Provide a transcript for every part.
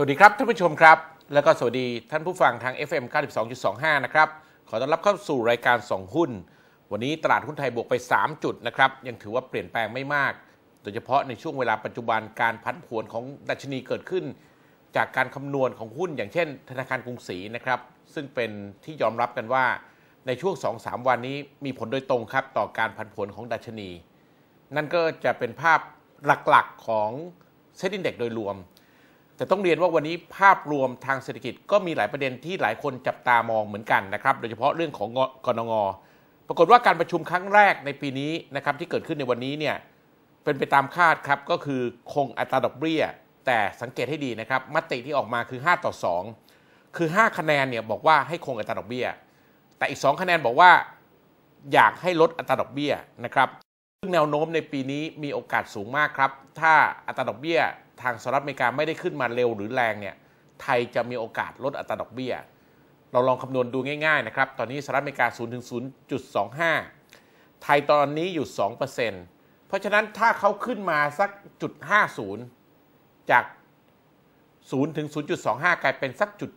สวัสดีครับท่านผู้ชมครับ แล้วก็สวัสดีท่านผู้ฟังทาง FM 92.25 นะครับ ขอต้อนรับเข้าสู่รายการสองหุ้น วันนี้ตลาดหุ้นไทยบวกไป 3 จุดนะครับยังถือว่าเปลี่ยนแปลงไม่มาก โดยเฉพาะในช่วงเวลาปัจจุบันการพันผวนของดัชนีเกิดขึ้น จากการคำนวณของหุ้น อย่างเช่นธนาคารกรุงศรีนะครับซึ่งเป็นที่ยอมรับกันว่าในช่วง 2-3 วันนี้มีผลโดยตรงครับต่อการพันผวนของดัชนี นั่นก็จะเป็นภาพหลักๆของเซ็นดิ้งเด็กโดยรวมแต่ต้องเรียนว่าวันนี้ภาพรวมทางเศรษฐกิจก็มีหลายประเด็นที่หลายคนจับตามองเหมือนกันนะครับ โดยเฉพาะเรื่องของกรงงปรากฏว่าการประชุมครั้งแรกในปีนี้นะครับที่เกิดขึ้นในวันนี้เนี่ยเป็นไปตามคาดครับ ก็คือคงอัตราดอกเบี้ยแต่สังเกตให้ดีนะครับมติที่ออกมาคือ 5 ต่อ 2 คือ 5 คะแนนเนี่ยบอกว่าให้คงอัตราดอกเบี้ยแต่อีก2คะแนนบอกว่าอยากให้ลดอัตราดอกเบี้ยนะครับซึ่งแนวโน้มในปีนี้มีโอกาสสูงมากครับถ้าอัตราดอกเบี้ยทางสหรัฐอเมริกาไม่ได้ขึ้นมาเร็วหรือแรงเนี่ยไทยจะมีโอกาสลดอัตราดอกเบี้ย เราลองคำนวณดูง่ายๆนะครับ ตอนนี้สหรัฐอเมริกา0ถึง0.25 ไทยตอนนี้อยู่ 2%เพราะฉะนั้นถ้าเขาขึ้นมาสักจุด50 จาก0ถึง0.25 กลายเป็นสักจุด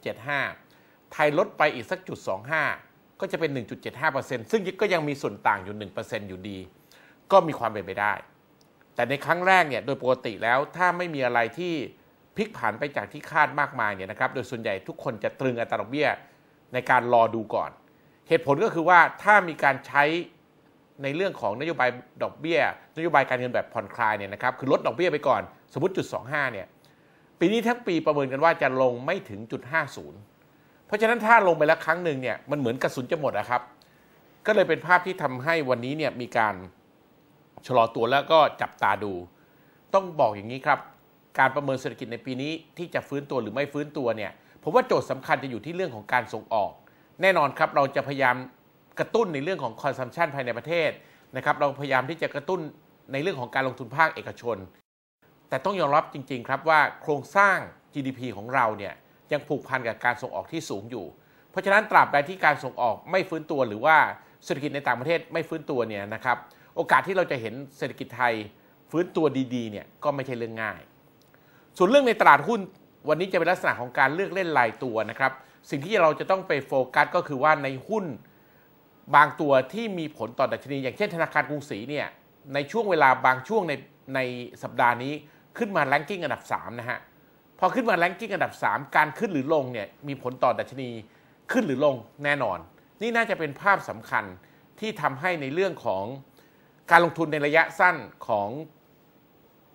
75 ไทยลดไปอีกสักจุด25 ก็จะเป็น 1.75%ซึ่งก็ยังมีส่วนต่างอยู่ 1%อยู่ดี ก็มีความเป็นไปได้แต่ในครั้งแรกเนี่ยโดยปกติแล้วถ้าไม่มีอะไรที่พลิกผันไปจากที่คาดมากมายเนี่ยนะครับโดยส่วนใหญ่ทุกคนจะตรึงอัตราดอกเบี้ยในการรอดูก่อน เหตุผลก็คือว่าถ้ามีการใช้ในเรื่องของนโยบายดอกเบี้ยนโยบายการเงินแบบผ่อนคลายเนี่ยนะครับคือลดดอกเบี้ยไปก่อนสมมติจุด25 เนี่ย ปีนี้ทั้งปีประเมินกันว่าจะลงไม่ถึงจุดย์เพราะฉะนั้นถ้าลงไปแล้วครั้งหนึ่งเนี่ยมันเหมือนกระสุนจะหมดนะครับ ก็เลยเป็นภาพที่ทำให้วันนี้เนี่ยมีการชะลอตัวแล้วก็จับตาดู ต้องบอกอย่างนี้ครับ การประเมินเศรษฐกิจในปีนี้ ที่จะฟื้นตัวหรือไม่ฟื้นตัวเนี่ย ผมว่าโจทย์สำคัญจะอยู่ที่เรื่องของการส่งออก แน่นอนครับเราจะพยายามกระตุ้นในเรื่องของคอนซัมชันภายในประเทศนะครับ เราพยายามที่จะกระตุ้นในเรื่องของการลงทุนภาคเอกชน แต่ต้องยอมรับจริงๆ ครับว่า โครงสร้าง GDP ของเราเนี่ยยังผูกพันกับการส่งออกที่สูงอยู่ เพราะฉะนั้นตราบใดที่การส่งออกไม่ฟื้นตัวหรือว่าเศรษฐกิจในต่างประเทศไม่ฟื้นตัวเนี่ยนะครับโอกาสที่เราจะเห็นเศรษฐกิจไทยฟื้นตัวดีๆเนี่ยก็ไม่ใช่เรื่องง่าย ส่วนเรื่องในตลาดหุ้นวันนี้จะเป็นลักษณะของการเลือกเล่นรายตัวนะครับ สิ่งที่เราจะต้องไปโฟกัสก็คือว่าในหุ้นบางตัวที่มีผลต่อดัชนีอย่างเช่นธนาคารกรุงศรีเนี่ย ในช่วงเวลาบางช่วงในในสัปดาห์นี้ขึ้นมาแลนกิ้งอันดับ3นะฮะ พอขึ้นมาแลนกิ้งอันดับ3การขึ้นหรือลงเนี่ยมีผลต่อดัชนีขึ้นหรือลงแน่นอน นี่น่าจะเป็นภาพสำคัญที่ทำให้ในเรื่องของการลงทุนในระยะสั้นของ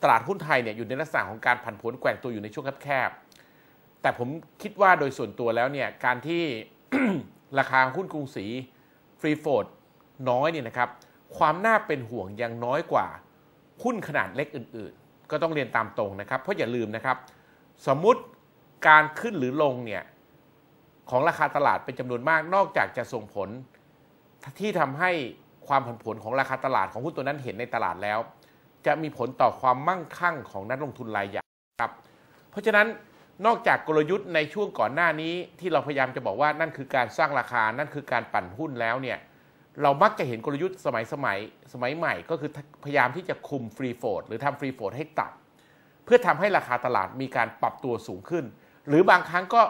ตลาดหุ้นไทยเนี่ยอยู่ในลักษณะของการผันผวนแกว่งตัวอยู่ในช่วงแคบๆแต่ผมคิดว่าโดยส่วนตัวแล้วเนี่ยการที่ราคาหุ้นกรุงศรีฟรีโฟดน้อยเนี่ยนะครับ ความน่าเป็นห่วงยังน้อยกว่า หุ้นขนาดเล็กอื่นๆ ก็ต้องเรียนตามตรงนะครับ เพราะอย่าลืมนะครับ สมมุติการขึ้นหรือลงเนี่ยของราคาตลาดเป็นจำนวนมากนอกจากจะส่งผลที่ทำให้ความผันผวนของราคาตลาดของหุ้นตัวนั้นเห็นในตลาดแล้ว จะมีผลต่อความมั่งคั่งของนักลงทุนรายใหญ่ครับเพราะฉะนั้นนอกจากกลยุทธ์ในช่วงก่อนหน้านี้ ที่เราพยายามจะบอกว่านั่นคือการสร้างราคา นั่นคือการปั่นหุ้นแล้วเนี่ย เรามักจะเห็นกลยุทธ์สมัยสมัยสมัยใหม่ ก็คือพยายามที่จะคุมฟรีโฟดหรือทำฟรีโฟดให้ต่ำเพื่อทำให้ราคาตลาดมีการปรับตัวสูงขึ้น หรือบางครั้งก็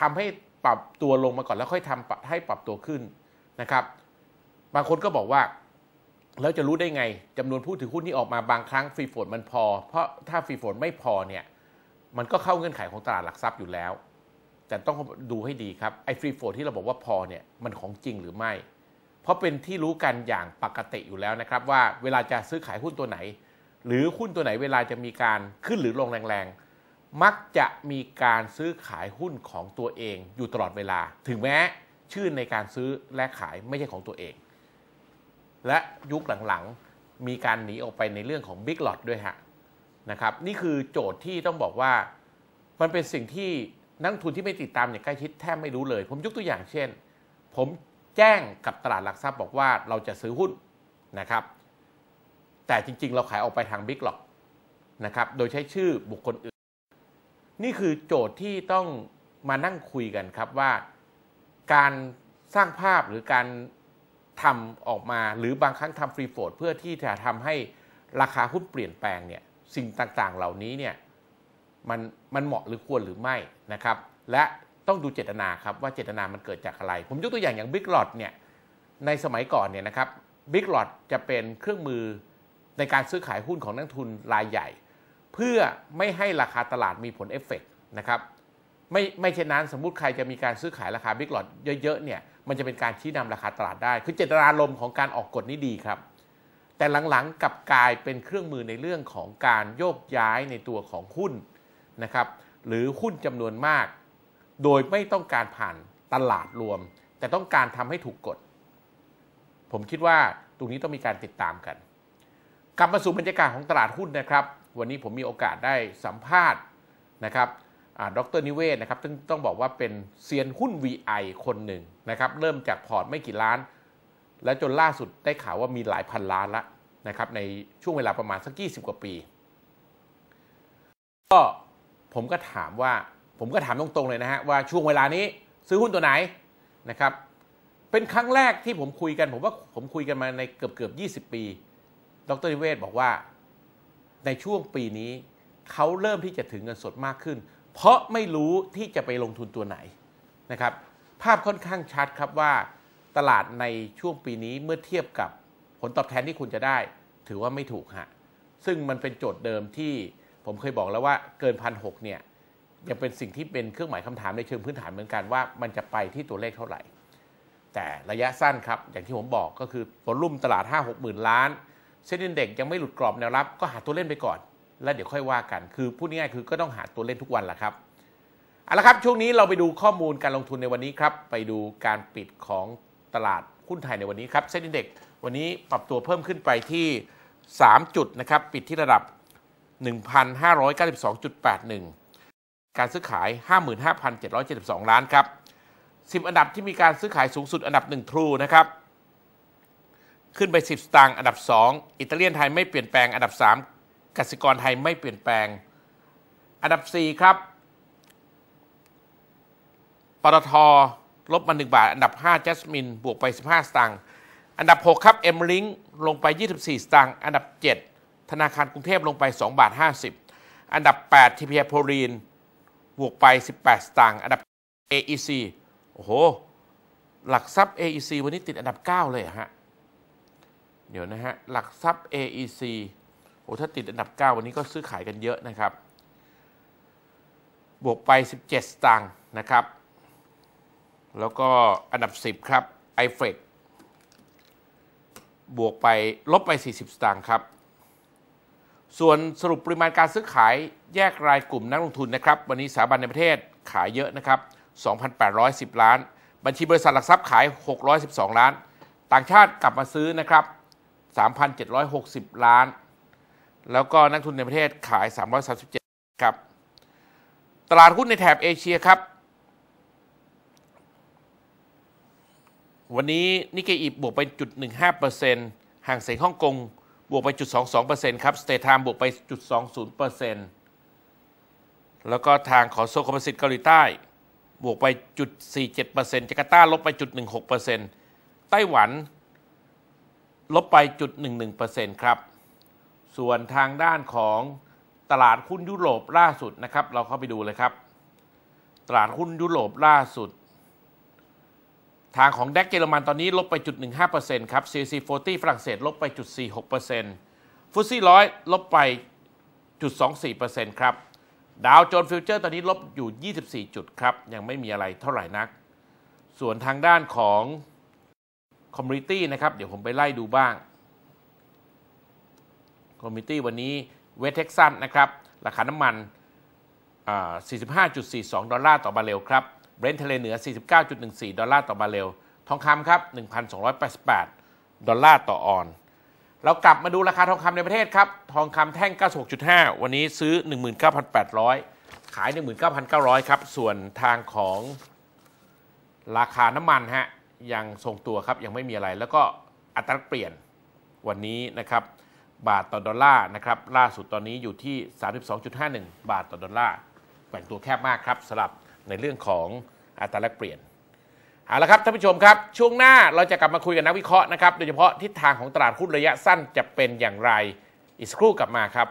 ทำให้ปรับตัวลงมาก่อนแล้วค่อยทำให้ปรับตัวขึ้นนะครับบางคนก็บอกว่าแล้วจะรู้ได้ไง จำนวนผู้ถือหุ้นที่ออกมาบางครั้งฟรีโฟลดมันพอเพราะถ้าฟรีโฟลดไม่พอเนี่ยมันก็เข้าเงื่อนไขของตลาดหลักทรัพย์อยู่แล้ว แต่ต้องดูให้ดีครับไอ้ฟรีโฟลดที่เราบอกว่าพอเนี่ยมันของจริงหรือไม่ เพราะเป็นที่รู้กันอย่างปกติอยู่แล้วนะครับว่าเวลาจะซื้อขายหุ้นตัวไหน หรือหุ้นตัวไหนเวลาจะมีการขึ้นหรือลงแรงๆมักจะมีการซื้อขายหุ้นของตัวเอง อยู่ตลอดเวลา ถึงแม้ชื่อในการซื้อและขายไม่ใช่ของตัวเองและยุคหลังๆ มีการหนีออกไปในเรื่องของบิ๊กหลอดด้วยฮะนะครับ นี่คือโจทย์ที่ต้องบอกว่า มันเป็นสิ่งที่นักทุนที่ไม่ติดตามอย่างใกล้ชิดแทบไม่รู้เลย ผมยกตัวอย่างเช่น ผมแจ้งกับตลาดหลักทรัพย์บอกว่าเราจะซื้อหุ้นนะครับ แต่จริงๆเราขายออกไปทางบิ๊กหลอดนะครับโดยใช้ชื่อบุคคลอื่น นี่คือโจทย์ที่ต้องมานั่งคุยกันครับว่าการสร้างภาพหรือการทำออกมาหรือบางครั้งทำฟรีโฟลดเพื่อที่จะทำให้ราคาหุ้นเปลี่ยนแปลงเนี่ยสิ่งต่างๆเหล่านี้เนี่ยมันมันเหมาะหรือควรหรือไม่นะครับ และต้องดูเจตนาครับว่าเจตนามันเกิดจากอะไร ผมยกตัวอย่างอย่างบิ๊กหลอดเนี่ยในสมัยก่อนเนี่ยนะครับบิ๊กหลอดจะเป็นเครื่องมือในการซื้อขายหุ้นของนักทุนรายใหญ่ เพื่อไม่ให้ราคาตลาดมีผลเอฟเฟกนะครับไม่ไม่เช่นนั้นสมมุติใครจะมีการซื้อขายราคาบิ๊กหลอดเยอะๆเนี่ยมันจะเป็นการชี้นำราคาตลาดได้คือเจตนารมณ์ของการออกกฎนี่ดีครับ แต่หลังๆกับกลายเป็นเครื่องมือในเรื่องของการโยกย้ายในตัวของหุ้นนะครับ หรือหุ้นจำนวนมาก โดยไม่ต้องการผ่านตลาดรวม แต่ต้องการทำให้ถูกกฎ ผมคิดว่าตรงนี้ต้องมีการติดตามกันกลับมาสู่บรรยากาศของตลาดหุ้นนะครับ วันนี้ผมมีโอกาสได้สัมภาษณ์นะครับดร นิเวศนะครับซึ่งต้องบอกว่าเป็นเซียนหุ้น VI คนหนึ่งนะครับ เริ่มจากพอร์ตไม่กี่ล้าน และจนล่าสุดได้ข่าวว่ามีหลายพันล้านละนะครับในช่วงเวลาประมาณสักยี่สิบกว่าปี ก็ผมก็ถามว่า ผมก็ถามตรงๆเลยนะฮะว่าช่วงเวลานี้ซื้อหุ้นตัวไหนนะครับ เป็นครั้งแรกที่ผมคุยกัน ผมว่าผมคุยกันมาในเกือบเกือบยี่สิบปี ดร นิเวศบอกว่าในช่วงปีนี้เขาเริ่มที่จะถึงเงินสดมากขึ้นเพราะไม่รู้ที่จะไปลงทุนตัวไหนนะครับภาพค่อนข้างชัดครับว่า ตลาดในช่วงปีนี้เมื่อเทียบกับผลตอบแทนที่คุณจะได้ถือว่าไม่ถูกฮะซึ่งมันเป็นโจทย์เดิมที่ผมเคยบอกแล้วว่าเกินพันหกเนี่ย ยังเป็นสิ่งที่เป็นเครื่องหมายคำถามในเชิงพื้นฐานเหมือนกันว่ามันจะไปที่ตัวเลขเท่าไหร่ แต่ระยะสั้นครับ อย่างที่ผมบอกก็คือตัวุ่มตลาด5 6 0 0 0ล้านเซ็นดินเด็กยังไม่หลุดกรอบแนวรับ ก็หาตัวเล่นไปก่อนแล้วเดี๋ยวค่อยว่ากัน คือพูดง่ายๆ คือก็ต้องหาตัวเล่นทุกวันแหละครับ เอาละครับ ช่วงนี้เราไปดูข้อมูลการลงทุนในวันนี้ครับ ไปดูการปิดของตลาดหุ้นไทยในวันนี้ครับเซ็นดิเด็กวันนี้ปรับตัวเพิ่มขึ้นไปที่ 3 จุดนะครับ ปิดที่ระดับ 1,592.81 การซื้อขาย 55,772 ล้านครับ10อันดับที่มีการซื้อขายสูงสุดอันดับ1ทรูนะครับ ขึ้นไป 10สตางค์อันดับ2อิตาเลียนไทยไม่เปลี่ยนแปลงอันดับ 3กสิกรไทยไม่เปลี่ยนแปลง อันดับ 4 ครับ ปตทลบมา1บาท อันดับ5จัสมิน บวกไป 15 สตางค์ อันดับ 6 ครับเอ็มลิงลงไป 24 สตางค์ อันดับ 7 ธนาคารกรุงเทพลงไป 2 บาท 50 อันดับ 8ทีพีโพลีน บวกไป 18 สตางค์ อันดับ AEC โอ้โห หลักทรัพย์ AEC วันนี้ติดอันดับ 9 เลยฮะ เดี๋ยวนะฮะ หลักทรัพย์ AEC โอ้ถ้าติดอันดับ 9 วันนี้ก็ซื้อขายกันเยอะนะครับ บวกไป 17ตังค์นะครับ แล้วก็อันดับ 10 ครับไอเฟรบวกไปลบไป 40 สตังค์ครับ ส่วนสรุปปริมาณการซื้อขาย แยกรายกลุ่มนักลงทุนนะครับ วันนี้สถาบันในประเทศขายเยอะนะครับ 2,810 ล้าน บัญชีบริษัทหลักทรัพย์ขาย 612 ล้าน ต่างชาติกลับมาซื้อนะครับ3,760ล้านแล้วก็นักทุนในประเทศขาย 337 ครับ ตลาดหุ้นในแถบเอเชียครับ วันนี้นิกเกอิบบวกไปจุด1.5%ห่างเสียงฮ่องกงบวกไปจุด22%ครับสเตทามบวกไปจุด20%แล้วก็ทางขอโซคอมพิสิตเกาหลีใต้ บวกไปจุด47%จาการ์ตาลบไปจุด16%ไต้หวันลบไปจุด11%ครับส่วนทางด้านของตลาดหุ้นยุโรปล่าสุดนะครับ เราเข้าไปดูเลยครับ ตลาดหุ้นยุโรปล่าสุด ทางของแดกเยอรมันตอนนี้ลบไปจุด 1.5%ครับ CAC 40 ฝรั่งเศสลบไปจุด 4.6%ฟุตซี่ร้อยลบไปจุด 24%ครับดาวโจนส์ฟิวเจอร์ตอนนี้ลบอยู่ 24 จุดครับ ยังไม่มีอะไรเท่าไหร่นัก ส่วนทางด้านของคอมมูนิตี้นะครับ เดี๋ยวผมไปไล่ดูบ้างคอมมิตี้วันนี้เวสเท็กซัสนะครับ ราคาน้ำมัน 45.42 ดอลลาร์ต่อบาร์เรลครับเบรนท์ทะเลเหนือ 49.14 ดอลลาร์ต่อบาร์เรลทองคำครับ 1,288 ดอลลาร์ต่อออนเรากลับมาดูราคาทองคำในประเทศครับ ทองคำแท่ง 96.5 วันนี้ซื้อ 19,800 ขาย 19,900 ครับ ส่วนทางของราคาน้ำมันฮะยังทรงตัวครับยังไม่มีอะไร แล้วก็อัตราเปลี่ยนวันนี้นะครับบาทต่อดอลลาร์นะครับ ล่าสุดตอนนี้อยู่ที่ 32.51 บาทต่อดอลลาร์แกว่งตัวแคบมากครับสลับในเรื่องของอัตราแลกเปลี่ยน เอาละครับ ท่านผู้ชมครับ ช่วงหน้าเราจะกลับมาคุยกับนักวิเคราะห์นะครับ โดยเฉพาะทิศทางของตลาดหุ้นระยะสั้นจะเป็นอย่างไร อีกสักครู่กลับมาครับ